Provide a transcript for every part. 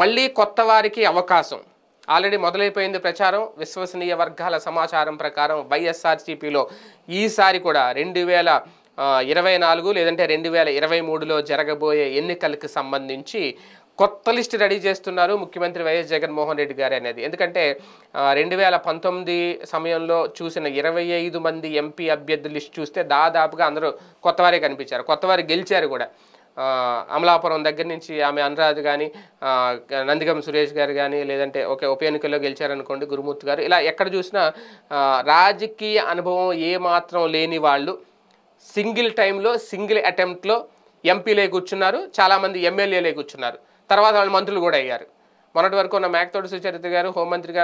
మళ్ళీ కొత్త వారికి అవకాశం ఆల్రెడీ మొదలైపోయింది ప్రచారం విశ్వసనీయ వర్గాల సమాచారం ప్రకారం వైఎస్ఆర్సీపీలో ఈసారి కూడా రెండు వేల ఇరవై నాలుగు లేదంటే రెండు వేల ఇరవై మూడులో జరగబోయే ఎన్నికలకు సంబంధించి కొత్త లిస్ట్ రెడీ చేస్తున్నారు ముఖ్యమంత్రి వైఎస్ జగన్మోహన్ రెడ్డి గారు అనేది ఎందుకంటే రెండు వేల పంతొమ్మిది సమయంలో చూసిన ఇరవై ఐదు మంది ఎంపీ అభ్యర్థుల లిస్ట్ చూస్తే దాదాపుగా అందరూ కొత్తవారే కనిపించారు కొత్తవారు గెలిచారు కూడా అమలాపురం దగ్గర నుంచి ఆమె అనురాధ కానీ నందిగం సురేష్ గారు కానీ లేదంటే ఒకే ఉప ఎన్నికల్లో గెలిచారనుకోండి గురుమూర్తి గారు ఇలా ఎక్కడ చూసినా రాజకీయ అనుభవం ఏమాత్రం లేని వాళ్ళు సింగిల్ టైంలో సింగిల్ అటెంప్ట్లో ఎంపీలే కూర్చున్నారు చాలామంది ఎమ్మెల్యేలే కూర్చున్నారు తర్వాత వాళ్ళు మంత్రులు కూడా అయ్యారు మొన్నటి వరకు ఉన్న మేకతోటి సుచరిత గారు హోంమంత్రిగా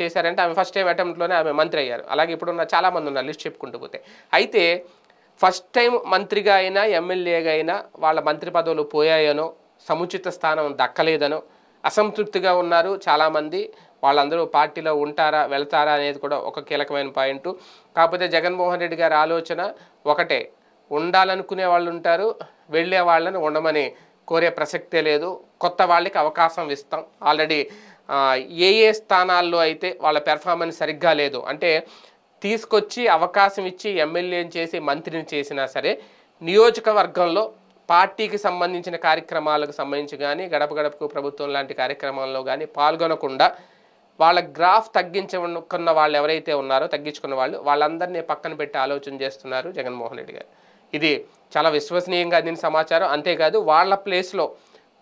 చేశారంటే ఆమె ఫస్ట్ టైం అటెంప్ట్లోనే ఆమె మంత్రి అయ్యారు అలాగే ఇప్పుడున్న చాలామంది ఉన్నారు లిస్ట్ చెప్పుకుంటూ పోతే అయితే ఫస్ట్ టైం మంత్రిగా అయినా ఎమ్మెల్యేగా అయినా వాళ్ళ మంత్రి పదవులు పోయాయనో సముచిత స్థానం దక్కలేదనో అసంతృప్తిగా ఉన్నారు చాలామంది వాళ్ళందరూ పార్టీలో ఉంటారా వెళ్తారా అనేది కూడా ఒక కీలకమైన పాయింట్ కాకపోతే జగన్మోహన్ రెడ్డి గారి ఆలోచన ఒకటే ఉండాలనుకునే వాళ్ళు ఉంటారు వెళ్ళే వాళ్ళని ఉండమని కోరే ప్రసక్తే లేదు కొత్త వాళ్ళకి అవకాశం ఇస్తాం ఆల్రెడీ ఏ ఏ స్థానాల్లో అయితే వాళ్ళ పెర్ఫార్మెన్స్ సరిగ్గా లేదు అంటే తీసుకొచ్చి అవకాశం ఇచ్చి ఎమ్మెల్యేని చేసి మంత్రిని చేసినా సరే నియోజకవర్గంలో పార్టీకి సంబంధించిన కార్యక్రమాలకు సంబంధించి కానీ గడప గడపకు ప్రభుత్వం లాంటి కార్యక్రమాల్లో కానీ పాల్గొనకుండా వాళ్ళ గ్రాఫ్ తగ్గించుకున్న వాళ్ళు ఎవరైతే ఉన్నారో తగ్గించుకున్న వాళ్ళు వాళ్ళందరినీ పక్కన పెట్టి ఆలోచన చేస్తున్నారు జగన్మోహన్ రెడ్డి గారు ఇది చాలా విశ్వసనీయంగా అందిన సమాచారం అంతేకాదు వాళ్ళ ప్లేస్లో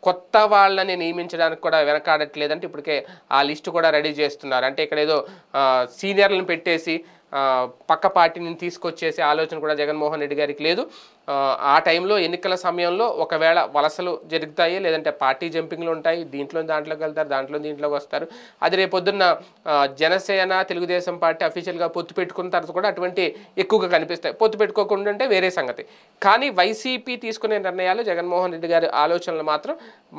కొత్త వాళ్ళని నియమించడానికి కూడా వెనకాడట్లేదంటే ఇప్పటికే ఆ లిస్టు కూడా రెడీ చేస్తున్నారు అంటే ఇక్కడ ఏదో సీనియర్లను పెట్టేసి పక్క పార్టీని తీసుకొచ్చేసే ఆలోచన కూడా జగన్మోహన్ రెడ్డి గారికి లేదు ఆ టైంలో ఎన్నికల సమయంలో ఒకవేళ వలసలు జరుగుతాయి లేదంటే పార్టీ జంపింగ్లు ఉంటాయి దీంట్లో దాంట్లోకి వెళ్తారు దాంట్లో దీంట్లోకి వస్తారు అది రేపొద్దున్న జనసేన తెలుగుదేశం పార్టీ అఫీషియల్గా పొత్తు పెట్టుకున్న తర్వాత కూడా అటువంటి ఎక్కువగా కనిపిస్తాయి పొత్తు పెట్టుకోకుండా ఉంటే వేరే సంగతి కానీ వైసీపీ తీసుకునే నిర్ణయాలు జగన్మోహన్ రెడ్డి గారి ఆలోచనలు మాత్రం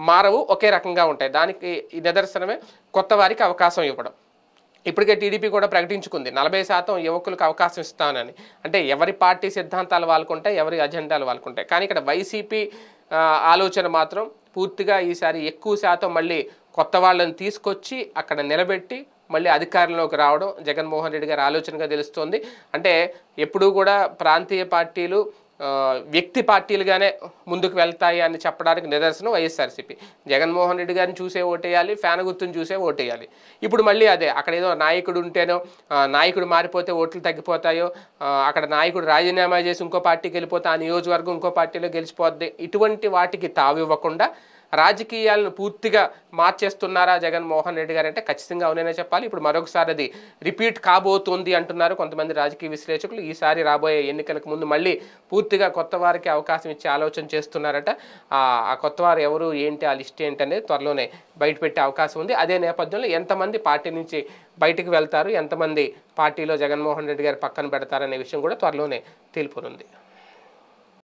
మారవు ఒకే రకంగా ఉంటాయి దానికి నిదర్శనమే కొత్త వారికి అవకాశం ఇవ్వడం ఇప్పటికే టీడీపీ కూడా ప్రకటించుకుంది నలభై శాతం యువకులకు అవకాశం ఇస్తానని అంటే ఎవరి పార్టీ సిద్ధాంతాలు వాళ్ళకుంటాయి ఎవరి అజెండాలు వాళ్ళకుంటాయి కానీ ఇక్కడ వైసీపీ ఆలోచన మాత్రం పూర్తిగా ఈసారి ఎక్కువ శాతం మళ్ళీ కొత్త వాళ్ళని తీసుకొచ్చి అక్కడ నిలబెట్టి మళ్ళీ అధికారంలోకి రావడం జగన్మోహన్ రెడ్డి గారి ఆలోచనగా తెలుస్తోంది అంటే ఎప్పుడూ కూడా ప్రాంతీయ పార్టీలు వ్యక్తి పార్టీలుగానే ముందుకు వెళ్తాయి అని చెప్పడానికి నిదర్శనం వైఎస్ఆర్సీపీ జగన్మోహన్ రెడ్డి గారిని చూసే ఓటేయాలి ఫ్యాన్ గుర్తుని చూసే ఓటేయాలి ఇప్పుడు మళ్ళీ అదే అక్కడ ఏదో నాయకుడు ఉంటేనో నాయకుడు మారిపోతే ఓట్లు తగ్గిపోతాయో అక్కడ నాయకుడు రాజీనామా చేసి ఇంకో పార్టీకి వెళ్ళిపోతే ఆ నియోజకవర్గం ఇంకో పార్టీలో గెలిచిపోద్ది ఇటువంటి వాటికి తావివ్వకుండా రాజకీయాలను పూర్తిగా మార్చేస్తున్నారా జగన్మోహన్ రెడ్డి గారు అంటే ఖచ్చితంగా అవునైనా చెప్పాలి ఇప్పుడు మరొకసారి అది రిపీట్ కాబోతోంది అంటున్నారు కొంతమంది రాజకీయ విశ్లేషకులు ఈసారి రాబోయే ఎన్నికలకు ముందు మళ్ళీ పూర్తిగా కొత్త వారికి అవకాశం ఇచ్చే ఆలోచన చేస్తున్నారట ఆ కొత్త వారు ఎవరు ఏంటి ఆ లిస్ట్ ఏంటి అనేది త్వరలోనే బయటపెట్టే అవకాశం ఉంది అదే నేపథ్యంలో ఎంతమంది పార్టీ నుంచి బయటకు వెళ్తారు ఎంతమంది పార్టీలో జగన్మోహన్ రెడ్డి గారు పక్కన పెడతారనే విషయం కూడా త్వరలోనే తెలుపునుంది